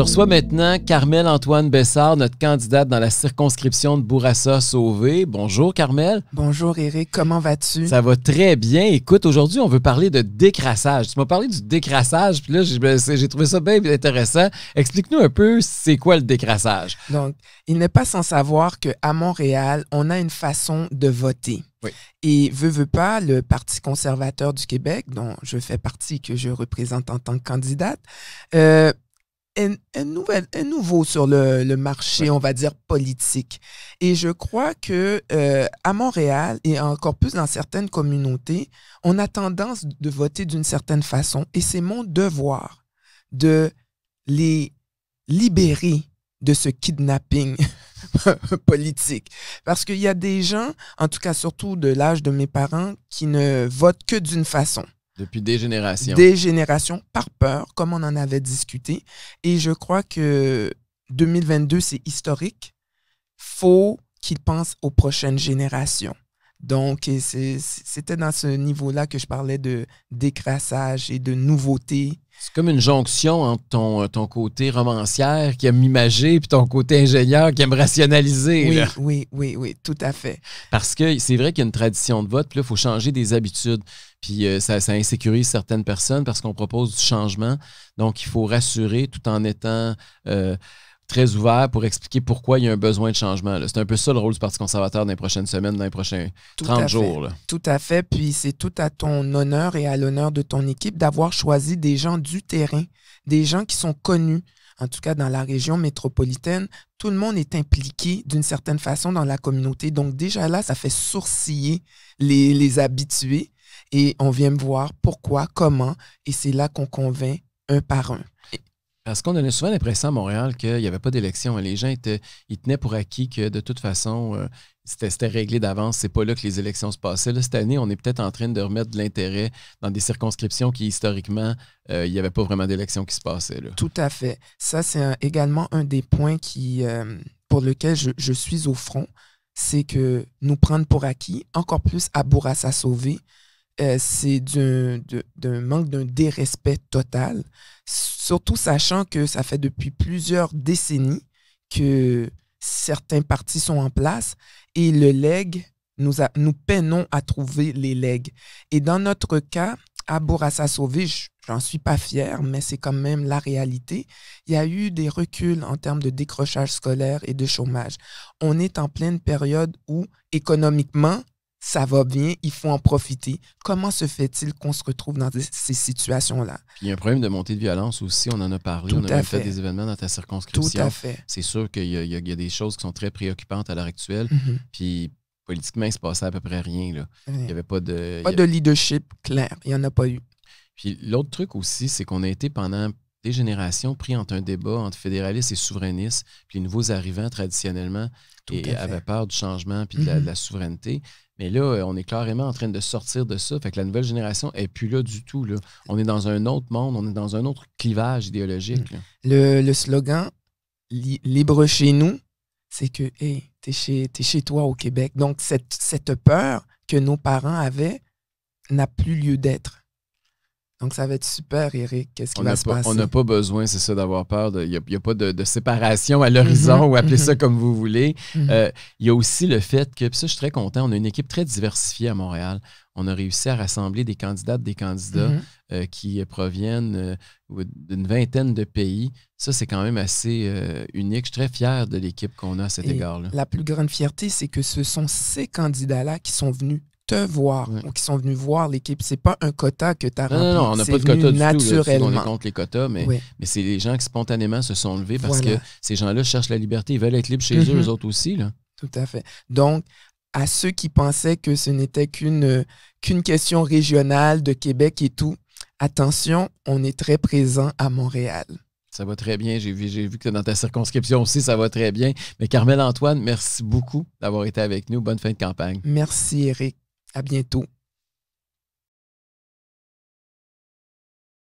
Je reçois maintenant Carmel Antoine Bessard, notre candidate dans la circonscription de Bourassa Sauvé. Bonjour Carmel. Bonjour Eric, comment vas-tu? Ça va très bien. Écoute, aujourd'hui, on veut parler de décrassage. Tu m'as parlé du décrassage, puis là, j'ai ben, trouvé ça bien intéressant. Explique-nous un peu c'est quoi le décrassage. Donc, il n'est pas sans savoir qu'à Montréal, on a une façon de voter. Et veut, veut pas, le Parti conservateur du Québec, dont je fais partie, que je représente en tant que candidate, euh, un, nouveau sur le, marché, on va dire, politique. Et je crois que euh, à Montréal et encore plus dans certaines communautés, on a tendance de voter d'une certaine façon. Et c'est mon devoir de les libérer de ce kidnapping politique. Parce qu'il y a des gens, en tout cas surtout de l'âge de mes parents, qui ne votent que d'une façon. Depuis des générations. Des générations par peur, comme on en avait discuté. Et je crois que 2022, c'est historique. faut qu'ils pensent aux prochaines générations. Donc, c'était dans ce niveau-là que je parlais de décrassage et de nouveauté. C'est comme une jonction entre ton, euh, ton, côté romancière qui aime imager puis ton côté ingénieur qui aime rationaliser. Oui, oui, oui, oui, tout à fait. Parce que c'est vrai qu'il y a une tradition de vote, puis là, il faut changer des habitudes. Puis euh, ça, insécurise certaines personnes parce qu'on propose du changement. Donc, il faut rassurer tout en étant. Euh, très ouvert pour expliquer pourquoi il y a un besoin de changement. C'est un peu ça le rôle du Parti conservateur dans les prochaines semaines, dans les prochains 30 jours. Tout à fait. Puis c'est tout à ton honneur et à l'honneur de ton équipe d'avoir choisi des gens du terrain, des gens qui sont connus. En tout cas, dans la région métropolitaine, tout le monde est impliqué d'une certaine façon dans la communauté. Donc déjà là, ça fait sourciller les, les habitués et on vient me voir pourquoi, comment, et c'est là qu'on convainc un par un. Parce qu'on a souvent l'impression à Montréal qu'il n'y avait pas d'élection. Les gens étaient, ils tenaient pour acquis que de toute façon, euh, c'était réglé d'avance. C'est pas là que les élections se passaient. cette année, on est peut-être en train de remettre de l'intérêt dans des circonscriptions qui, historiquement, euh, il n'y avait pas vraiment d'élections qui se passait. Tout à fait. Ça, c'est également un des points qui, euh, pour lequel je, suis au front. C'est que nous prendre pour acquis, encore plus à Bourassa Sauvé, c'est d'un manque d'un dérespect total Surtout sachant que ça fait depuis plusieurs décennies que certains partis sont en place et le leg, nous, nous peinons à trouver les legs. Et dans notre cas, à Bourassa Sauvé, j'en suis pas fier, mais c'est quand même la réalité. Il y a eu des reculs en termes de décrochage scolaire et de chômage. On est en pleine période où, économiquement, ça va bien, il faut en profiter. Comment se fait-il qu'on se retrouve dans ces situations-là? il y a un problème de montée de violence aussi, on en a parlé, on a fait. des événements dans ta circonscription. Tout à fait. C'est sûr qu'il y, a des choses qui sont très préoccupantes à l'heure actuelle, mm-hmm. puis politiquement, il se passait à peu près rien. Il n'y avait pas de... Pas de leadership clair, il n'y en a pas eu. Puis l'autre truc aussi, c'est qu'on a été pendant des générations prises entre un débat entre fédéralistes et souverainistes, puis les nouveaux arrivants traditionnellement qui avaient peur du changement puis de, la, mm-hmm. souveraineté. Mais là, euh, on est clairement en train de sortir de ça. Fait que la nouvelle génération n'est plus là du tout. Là. On est dans un autre monde, on est dans un autre clivage idéologique. Mm. Le, slogan Libre chez nous, c'est que, hey, t'es chez, es chez toi au Québec. Donc, cette, cette peur que nos parents avaient n'a plus lieu d'être. Donc, ça va être super, Eric. Qu'est-ce qui va se passer? On n'a pas besoin, c'est ça, d'avoir peur. Il n'y a, pas de, séparation à l'horizon, mhm. ou appelez ça comme vous voulez. Mhm. Euh, il y a aussi le fait que, ça, je suis très content, on a une équipe très diversifiée à Montréal. On a réussi à rassembler des candidates, des candidats mhm. euh, qui proviennent euh, d'une vingtaine de pays. Ça, c'est quand même assez unique. Je suis très fier de l'équipe qu'on a à cet égard-là. La plus grande fierté, c'est que ce sont ces candidats-là qui sont venus te voir ou qui sont venus voir l'équipe. C'est pas un quota que tu as non, Non, on n'a pas de quota du naturellement. tout. on est contre les quotas, mais, c'est les gens qui spontanément se sont levés parce que ces gens-là cherchent la liberté. Ils veulent être libres chez eux, mm-hmm. eux autres aussi. Tout à fait. Donc, à ceux qui pensaient que ce n'était euh, qu'une question régionale de Québec et tout, attention, on est très présent à Montréal. Ça va très bien. J'ai vu, vu, que dans ta circonscription aussi, ça va très bien. Mais Carmel Antoine, merci beaucoup d'avoir été avec nous. Bonne fin de campagne. Merci, Eric. À bientôt.